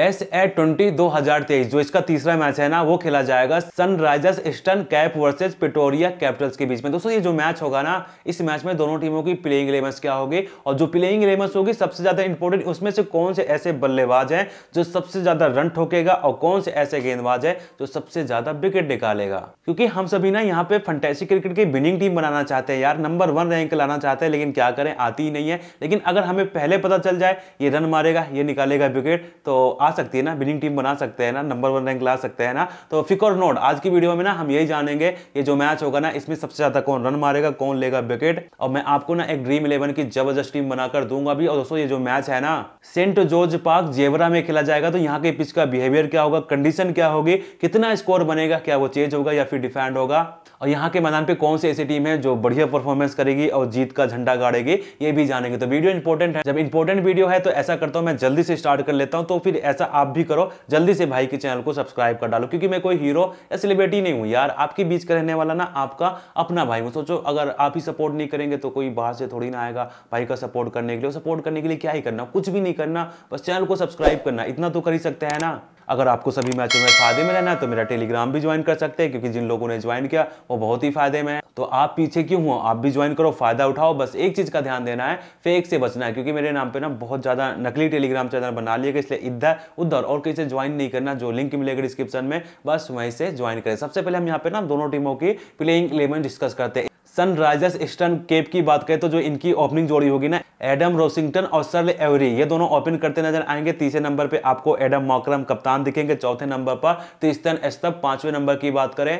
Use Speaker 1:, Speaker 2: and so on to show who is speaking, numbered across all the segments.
Speaker 1: S A twenty दो हजार तेईस जो इसका तीसरा मैच है ना वो खेला जाएगा Sunrisers Eastern Cape versus Pretoria Capitals के बीच में दोस्तों ये जो मैच होगा ना इस मैच में दोनों टीमों की प्लेइंग इलेवन क्या होगी और जो प्लेइंग इलेवन होगी सबसे ज्यादा इंपॉर्टेंट उसमें से कौन से ऐसे बल्लेबाज हैं जो सबसे ज्यादा रन ठोकेगा और कौन से ऐसे गेंदबाज है जो सबसे ज्यादा विकेट निकालेगा क्योंकि हम सभी ना यहाँ पे फंटेसी क्रिकेट की विनिंग टीम बनाना चाहते हैं यार नंबर वन रैंक लाना चाहते हैं लेकिन क्या करें आती ही नहीं है लेकिन अगर हमें पहले पता चल जाए ये रन मारेगा ये निकालेगा विकेट तो आ सकती है ना विनिंग टीम बना सकते हैं ना नंबर वन रैंक ला सकते हैं ना तो फिकर नोट आज की वीडियो में ना हम यही जानेंगे ये जो मैच होगा ना इसमें सबसे ज्यादा कौन रन मारेगा कौन लेगा विकेट और मैं आपको ना एक ड्रीम इलेवन की जबरदस्त टीम बनाकर दूंगा भी और दोस्तों ये जो मैच है ना सेंट जॉर्ज पार्क जेवरा में खेला जाएगा तो यहाँ के पिच का बिहेवियर क्या होगा कंडीशन क्या होगी कितना स्कोर बनेगा क्या वो चेंज होगा या फिर डिफेंड होगा और यहाँ के मैदान पे कौन सी ऐसी टीम है जो बढ़िया परफॉर्मेंस करेगी और जीत का झंडा गाड़ेगी ये भी जानेंगे तो वीडियो इंपॉर्टेंट है जब इंपॉर्टेंट वीडियो है तो ऐसा करता हूँ मैं जल्दी से स्टार्ट कर लेता हूँ तो फिर ऐसा आप भी करो जल्दी से भाई के चैनल को सब्सक्राइब कर डालो क्योंकि मैं कोई हीरो या सेलिब्रिटी नहीं हूँ यार आपके बीच का रहने वाला ना आपका अपना भाई हूँ सोचो अगर आप ही सपोर्ट नहीं करेंगे तो कोई बाहर से थोड़ी ना आएगा भाई का सपोर्ट करने के लिए सपोर्ट करने के लिए क्या ही करना कुछ भी नहीं करना बस चैनल को सब्सक्राइब करना इतना तो कर ही सकते हैं ना अगर आपको सभी मैचों में फायदे में रहना है तो मेरा टेलीग्राम भी ज्वाइन कर सकते हैं क्योंकि जिन लोगों ने ज्वाइन किया वो बहुत ही फायदे में है तो आप पीछे क्यों हो आप भी ज्वाइन करो फायदा उठाओ बस एक चीज़ का ध्यान देना है फेक से बचना है क्योंकि मेरे नाम पे ना बहुत ज़्यादा नकली टेलीग्राम चैनल बना लिए इसलिए इधर उधर और कहीं से ज्वाइन नहीं करना जो लिंक मिलेगा डिस्क्रिप्शन में बस वहीं से ज्वाइन करें सबसे पहले हम यहाँ पे ना दोनों टीमों की प्लेइंग इलेवन डिस्कस करते हैं सनराइजर्स ईस्टर्न केप की बात करें तो जो इनकी ओपनिंग जोड़ी होगी ना एडम रोसिंगटन और सर्ल एवरी ये दोनों ओपन करते नजर आएंगे तीसरे नंबर पे आपको एडम मॉक्रम कप्तान दिखेंगे चौथे नंबर पर तीस्तन एस्तब पांचवें नंबर की बात करें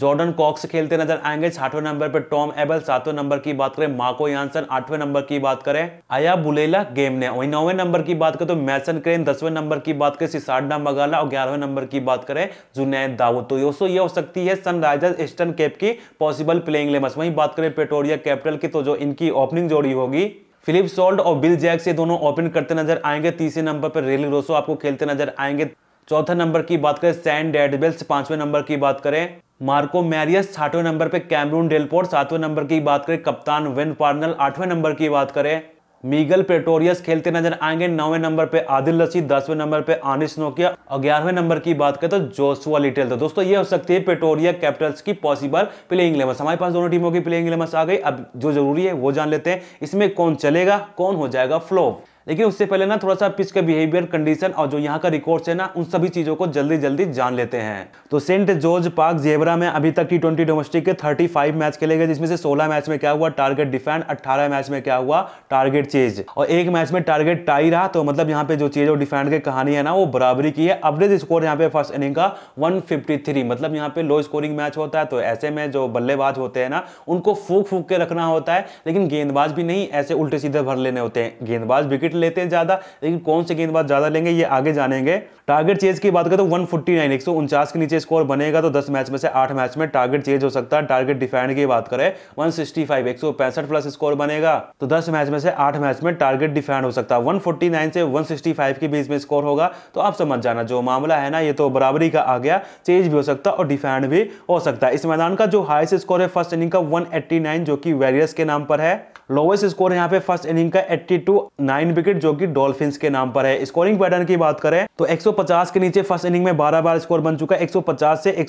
Speaker 1: जॉर्डन कॉक्स खेलते नजर आएंगे छठवें नंबर पर टॉम एबल सातवें नंबर की बात करें मार्को यानसन आठवें नंबर की बात करें आया बुलेला गेम ने वही नौवें नंबर की बात करें तो मैसन क्रेन दसवें नंबर की बात करें सिसाडा मगाला और ग्यारहवें नंबर की बात करें जुनैद दाऊद तो दोस्तों ये हो सकती है सनराइजर्स ईस्टर्न कैप की पॉसिबल प्लेइंग लेमस वहीं बात करें पेटोरिया कैपिटल की तो जो इनकी ओपनिंग जोड़ी होगी फिलिप सोल्ड और बिल जैक्स ये दोनों ओपन करते नजर आएंगे तीसरे नंबर पर रेली रोसो आपको खेलते नजर आएंगे चौथे नंबर की बात करें सैन डेडबेल्स पांचवें नंबर की बात करें मार्को मैरियस छठवें नंबर पे कैमरून डेलपोर्ट सातवें नंबर की बात करें कप्तान विन पार्नल आठवें नंबर की बात करें मीगल पेटोरियस खेलते नजर आएंगे नौवें नंबर पे आदिल रशीद दसवें नंबर पे आनिस नोकिया और ग्यारहवें नंबर की बात करें तो जोसुआ लिटेल तो दोस्तों ये हो सकती है पेटोरिया कैपिटल्स की पॉसिबल प्लेइंग इलेवन हमारे पास दोनों टीमों की प्लेइंग इलेवन आ गई अब जो जरूरी है वो जान लेते हैं इसमें कौन चलेगा कौन हो जाएगा फ्लो लेकिन उससे पहले ना थोड़ा सा पिच का बिहेवियर कंडीशन और जो यहाँ का रिकॉर्ड्स है ना उन सभी चीज़ों को जल्दी जल्दी जान लेते हैं तो सेंट जॉर्ज पार्क जेबरा में अभी तक टी ट्वेंटी डोमेस्टिक के थर्टी फाइव मैच खेले गए जिसमें से सोलह मैच में क्या हुआ टारगेट डिफेंड अट्ठारह मैच में क्या हुआ टारगेट चेज और एक मैच में टारगेट टाई रहा तो मतलब यहाँ पे जो चेज और डिफेंड की कहानी है ना वो बराबरी की है अवरेज स्कोर यहाँ पे फर्स्ट इनिंग का वन मतलब यहाँ पे लो स्कोरिंग मैच होता है तो ऐसे में जो बल्लेबाज होते हैं ना उनको फूक फूक के रखना होता है लेकिन गेंदबाज भी नहीं ऐसे उल्टे सीधे भर लेने होते हैं गेंदबाज विकेट विकेट लेते हैं ज्यादा लेकिन कौन से गेंदबाज ज्यादा लेंगे ये आगे जानेंगे टारगेट चेज की बात करें तो 149 149 के नीचे स्कोर बनेगा तो 10 मैच में से 8 मैच में टारगेट चेज हो सकता है टारगेट डिफेंड की बात करें 165 165 प्लस स्कोर बनेगा तो 10 मैच में से 8 मैच में टारगेट डिफेंड हो सकता है 149 से 165 के बीच में स्कोर होगा तो आप समझ जाना जो मामला है ना ये तो बराबरी का आ गया चेज भी हो सकता है और डिफेंड भी हो सकता है इस मैदान का जो हाइस्ट स्कोर है फर्स्ट इनिंग का वन जो कि वेरियस के नाम पर है लोवेस्ट स्कोर यहाँ पे फर्स्ट इनिंग का 82 नाइन विकेट जो कि डॉल्फिन के नाम पर है स्कोरिंग पैटर्न की बात करें तो 150 के नीचे फर्स्ट इनिंग में 12 बार स्कोर बन चुका है 150 से एक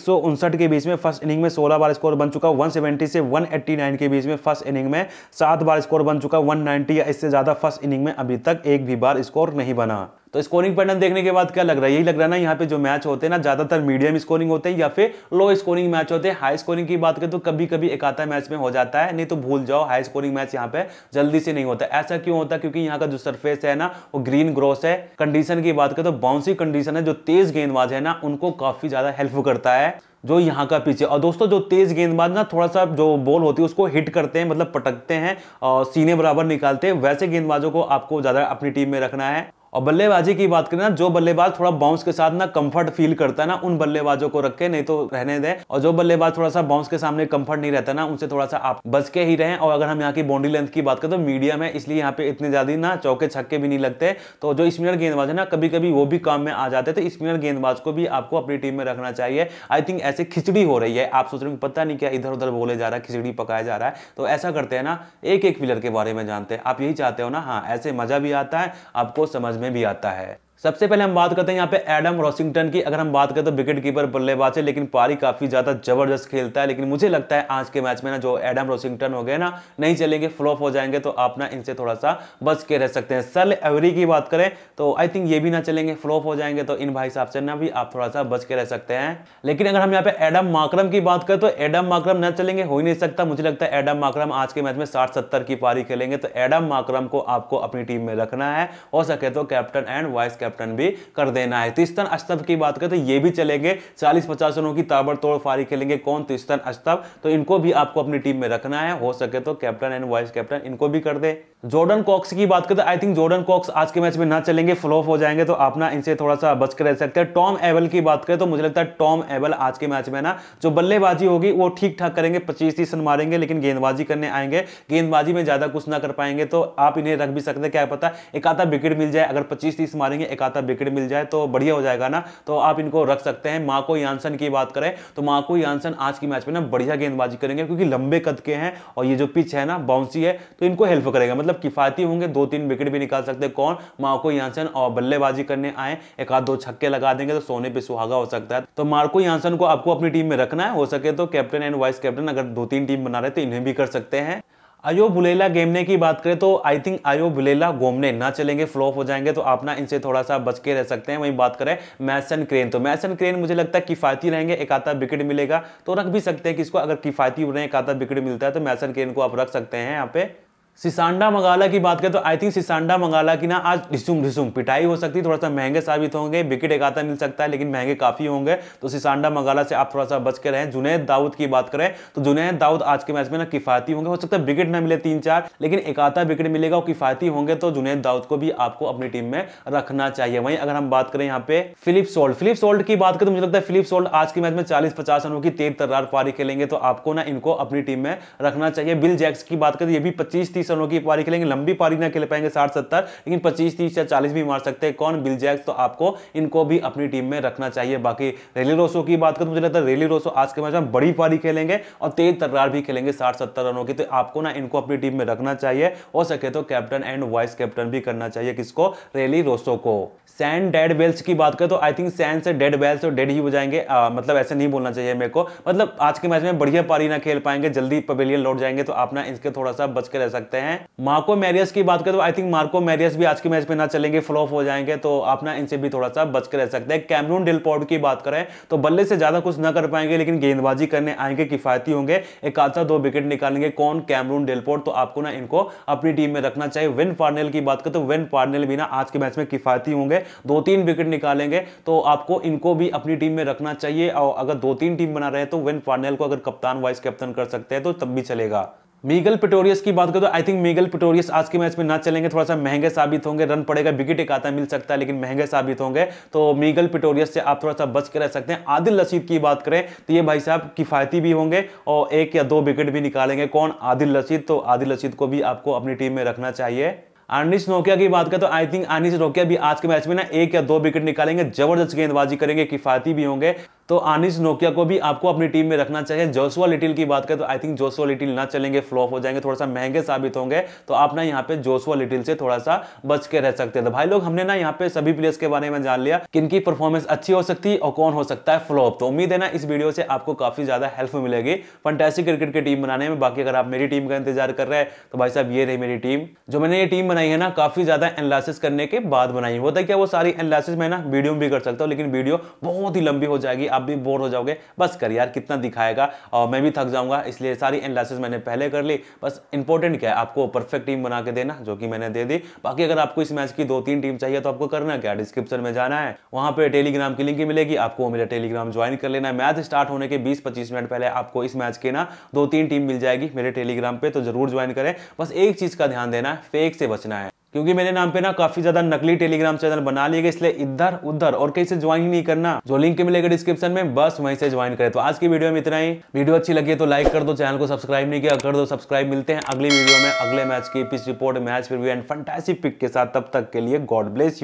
Speaker 1: के बीच में फर्स्ट इनिंग में 16 बार स्कोर बन चुका 170 से 189 के बीच में फर्स्ट इनिंग में सात बार स्कोर बन चुका 190 या इससे ज्यादा फर्स्ट इनिंग में अभी तक एक भी बार स्कोर नहीं बना तो स्कोरिंग पैटर्न देखने के बाद क्या लग रहा है यही लग रहा है ना यहाँ पे जो मैच होते हैं ना ज्यादातर मीडियम स्कोरिंग होते हैं या फिर लो स्कोरिंग मैच होते हैं हाई स्कोरिंग की बात करें तो कभी कभी एक आता मैच में हो जाता है नहीं तो भूल जाओ हाई स्कोरिंग मैच यहाँ पे जल्दी से नहीं होता ऐसा क्यों होता है क्योंकि यहाँ का जो सरफेस है ना वो ग्रीन ग्रोस है कंडीशन की बात करें तो बाउंसी कंडीशन है जो तेज गेंदबाज है ना उनको काफी ज्यादा हेल्प करता है जो यहाँ का पीछे और दोस्तों जो तेज गेंदबाज ना थोड़ा सा जो बॉल होती है उसको हिट करते हैं मतलब पटकते हैं और सीने बराबर निकालते हैं वैसे गेंदबाजों को आपको ज़्यादा अपनी टीम में रखना है और बल्लेबाजी की बात करें ना जो बल्लेबाज थोड़ा बाउंस के साथ ना कंफर्ट फील करता है ना उन बल्लेबाजों को रखे नहीं तो रहने दें और जो बल्लेबाज थोड़ा सा बाउंस के सामने कंफर्ट नहीं रहता ना उनसे थोड़ा सा आप बच के ही रहें और अगर हम यहाँ की बाउंड्री लेंथ की बात करें तो मीडियम है इसलिए यहाँ पे इतने ज्यादा ना चौके छक्के भी नहीं लगते तो जो स्पिनर गेंदबाज है ना कभी कभी वो भी काम में आ जाते तो स्पिनर गेंदबाज को भी आपको अपनी टीम में रखना चाहिए आई थिंक ऐसे खिचड़ी हो रही है आप सोच रहे हो पता नहीं क्या इधर उधर बोले जा रहा है खिचड़ी पकाया जा रहा है तो ऐसा करते हैं ना एक एक पिलर के बारे में जानते हैं आप यही चाहते हो ना हाँ ऐसे मजा भी आता है आपको समझ में में भी आता है सबसे पहले हम बात करते हैं यहाँ पे एडम रॉसिंगटन की अगर हम बात करें तो विकेट कीपर बल्लेबाज है लेकिन पारी काफी ज्यादा जबरदस्त खेलता है लेकिन मुझे लगता है आज के मैच में ना जो एडम रॉसिंगटन हो गए ना नहीं चलेंगे फ्लॉप हो जाएंगे तो आप ना इनसे थोड़ा सा बच के रह सकते हैं सल एवरी की बात करें तो आई थिंक ये भी ना चलेंगे फ्लॉप हो जाएंगे तो इन भाई साहब से ना भी आप थोड़ा सा बच के रह सकते हैं लेकिन अगर हम यहाँ पे एडम माक्रम की बात करें तो एडम माक्रम ना चलेंगे हो ही नहीं सकता मुझे लगता है एडम माक्रम आज के मैच में साठ सत्तर की पारी खेलेंगे तो एडम माक्रम को आपको अपनी टीम में रखना है हो सके तो कैप्टन एंड वाइस कैप्टन भी कर देना है तिस्तन तो अस्तब की बात करें तो ये भी चलेंगे चालीस पचास रनों की ताबड़तोड़ फारी खेलेंगे कौन तिस्तन तो अस्तब तो इनको भी आपको अपनी टीम में रखना है हो सके तो कैप्टन एंड वाइस कैप्टन इनको भी कर दे जॉर्डन कॉक्स की बात करें तो आई थिंक जॉर्डन कॉक्स आज के मैच में ना चलेंगे फ्लॉप हो जाएंगे तो आप ना इनसे थोड़ा सा बच कर रह सकते हैं टॉम एवल की बात करें तो मुझे लगता है टॉम एवल आज के मैच में ना जो बल्लेबाजी होगी वो ठीक ठाक करेंगे पच्चीस तीस रन मारेंगे लेकिन गेंदबाजी करने आएंगे गेंदबाजी में ज़्यादा कुछ ना कर पाएंगे तो आप इन्हें रख भी सकते हैं क्या पता एक आधा विकेट मिल जाए अगर पच्चीस तीस मारेंगे एक आधा विकेट मिल जाए तो बढ़िया हो जाएगा ना तो आप इनको रख सकते हैं माको यानसन की बात करें तो माको यानसन आज के मैच में ना बढ़िया गेंदबाजी करेंगे क्योंकि लंबे कद के हैं और ये जो पिच है ना बाउंसी है तो इनको हेल्प करेगा मतलब मतलब किफायती होंगे दो तीन विकेट भी निकाल सकते हैं कौन मार्को यांसन और बल्लेबाजी करने आए एक आध दो छक्के लगा देंगे तो सोने पे सुहागा हो सकता है तो मार्को यांसन को आपको अपनी टीम में रखना है हो सके तो कैप्टन एंड वाइस कैप्टन अगर दो तीन टीम बना रहे तो इन्हें भी कर सकते हैं अयो बुलेला गेमने की बात करें तो आई थिंक अयो बुलेला गोमने ना चलेंगे फ्लॉप हो जाएंगे तो आप ना इनसे थोड़ा सा बच के रह सकते हैं वहीं बात करें मैसन क्रेन तो मैसन क्रेन मुझे लगता है किफायती रहेंगे एक आता विकेट मिलेगा तो रख भी सकते हैं किसको अगर किफायती उन्हें एक आता विकेट मिलता है तो मैसन क्रेन को आप रख सकते हैं यहाँ पे सिसांडा मंगाला की बात करें तो आई थिंक सिसांडा मंगाला की ना आज रिसुम रिसुम पिटाई हो सकती है थोड़ा सा महंगे साबित होंगे विकेट एक आता मिल सकता है लेकिन महंगे काफ़ी होंगे तो सिसांडा मंगाला से आप थोड़ा सा बच के रहें जुनेद दाऊद की बात करें तो जुनेद दाऊद आज के मैच में ना किफायती होंगे हो सकता है विकेट ना मिले तीन चार लेकिन एक आता विकेट मिलेगा और किफायती होंगे तो जुनेद दाऊद को भी आपको अपनी टीम में रखना चाहिए वहीं अगर हम बात करें यहाँ पे फिलिप सोल्ट फिलिप सोल्ट की बात करें तो मुझे लगता है फिलिप सोल्ट आज के मैच में चालीस पचास रनों की तेज तर्रार पारी खेलेंगे तो आपको ना इनको अपनी टीम में रखना चाहिए बिल जैक्स की बात करें तो ये भी पच्चीस तीस तीस रनों की पारी खेलेंगे लंबी पारी ना खेल पाएंगे साठ सत्तर लेकिन पच्चीस तीस या चालीस भी मार सकते हैं कौन बिल जैक्स तो आपको इनको भी अपनी टीम में रखना चाहिए बाकी रेली रोसो की बात करें तो मुझे लगता है रेली रोसो आज के मैच में बड़ी पारी खेलेंगे और तेज तर्रार भी खेलेंगे साठ सत्तर रनों की तो आपको ना इनको अपनी टीम में रखना चाहिए हो सके तो कैप्टन एंड वाइस कैप्टन भी करना चाहिए किसको रेली रोसो को सैन डेड बेल्स की बात करें तो आई थिंक सैन से डेड बेल्स और डेड ही हो बजाएंगे मतलब ऐसे नहीं बोलना चाहिए मेरे को मतलब आज के मैच में बढ़िया पारी ना खेल पाएंगे जल्दी पवेलियन लौट जाएंगे तो आप ना इसके थोड़ा सा बच के रह सकते सकते हैं मार्को मैरियस की बात करें तो आई थिंक मार्को मैरियस भी आज के मैच में ना चलेंगे फ्लॉप हो जाएंगे तो आप ना इनसे भी थोड़ा सा बच के रह सकते हैं कैमरून डिलपोर्ड की बात करें तो बल्ले से ज्यादा कुछ ना कर पाएंगे लेकिन गेंदबाजी करने आएंगे किफायती होंगे एक आधा दो विकेट निकालेंगे कौन कैमरून डेलपोर्ट तो आपको ना इनको अपनी टीम में रखना चाहिए विन पार्नेल की बात करें तो विन पार्नेल भी ना आज के मैच में किफायती होंगे दो तीन विकेट निकालेंगे तो आपको इनको भी अपनी टीम में रखना चाहिए और अगर दो तीन टीम बना रहे हैं तो विन पार्नेल को अगर कप्तान वाइस कैप्टन कर सकते हैं तो तब भी चलेगा मीगल पिटोरियस की बात करें तो आई थिंक मीगल पिटोरियस आज के मैच में ना चलेंगे थोड़ा सा महंगे साबित होंगे रन पड़ेगा विकेट एक आता मिल सकता है लेकिन महंगे साबित होंगे तो मीगल पिटोरियस से आप थोड़ा सा बच के रह सकते हैं आदिल रशीद की बात करें तो ये भाई साहब किफायती भी होंगे और एक या दो विकेट भी निकालेंगे कौन आदिल रशीद तो आदिल रशीद को भी आपको अपनी टीम में रखना चाहिए आनिश नोकिया की बात करें तो आई थिंक आनिश नोकिया भी आज के मैच में ना एक या दो विकेट निकालेंगे जबरदस्त गेंदबाजी करेंगे किफायती भी होंगे तो आनिश नोकिया को भी आपको अपनी टीम में रखना चाहिए जोसुआ लिटिल की बात करें तो आई थिंक जोसुआ लिटिल ना चलेंगे फ्लॉप हो जाएंगे थोड़ा सा महंगे साबित होंगे तो आप ना यहाँ पे जोसुआ लिटिल से थोड़ा सा बच के रह सकते हैं तो भाई लोग हमने ना यहाँ पे सभी प्लेयर्स के बारे में जान लिया किनकी परफॉर्मेंस अच्छी हो सकती है और कौन हो सकता है फ्लॉप तो उम्मीद है ना इस वीडियो से आपको काफी ज्यादा हेल्प मिलेगी फंटेसी क्रिकेट की टीम बनाने में बाकी अगर आप मेरी टीम का इंतजार कर रहे हैं तो भाई साहब ये रही मेरी टीम जो मैंने ये टीम बनाई है ना काफी ज्यादा एनालिसिस करने के बाद बनाई होता है क्या वो सारी एनालिसिस मैं ना वीडियो में भी कर सकता हूँ लेकिन वीडियो बहुत ही लंबी हो जाएगी आप भी बोर हो जाओगे बस कर यार कितना दिखाएगा और मैं भी थक जाऊंगा इसलिए सारी एनालिसिस मैंने पहले कर ली बस इंपॉर्टेंट क्या है आपको परफेक्ट टीम बना के देना जो कि मैंने दे दी बाकी अगर आपको इस मैच की दो तीन टीम चाहिए तो आपको करना क्या डिस्क्रिप्शन में जाना है वहां पर टेलीग्राम की लिंक मिलेगी आपको मेरा टेलीग्राम ज्वाइन कर लेना है मैच स्टार्ट होने के बीस पच्चीस मिनट पहले आपको इस मैच के ना दो तीन टीम मिल जाएगी मेरे टेलीग्राम पर तो जरूर ज्वाइन करें बस एक चीज़ का ध्यान देना फेक से बचना है क्योंकि मेरे नाम पे ना काफी ज्यादा नकली टेलीग्राम चैनल बना लिए गए इसलिए इधर उधर और कहीं से ज्वाइन ही नहीं करना जो लिंक मिलेगा डिस्क्रिप्शन में बस वहीं से ज्वाइन करें तो आज की वीडियो में इतना ही वीडियो अच्छी लगी है तो लाइक कर दो चैनल को सब्सक्राइब नहीं किया कर दो सब्सक्राइब मिलते हैं अगली वीडियो में अगले मैच की pitch report match review and fantasy pick के साथ तब तक के लिए गॉड ब्लेस यू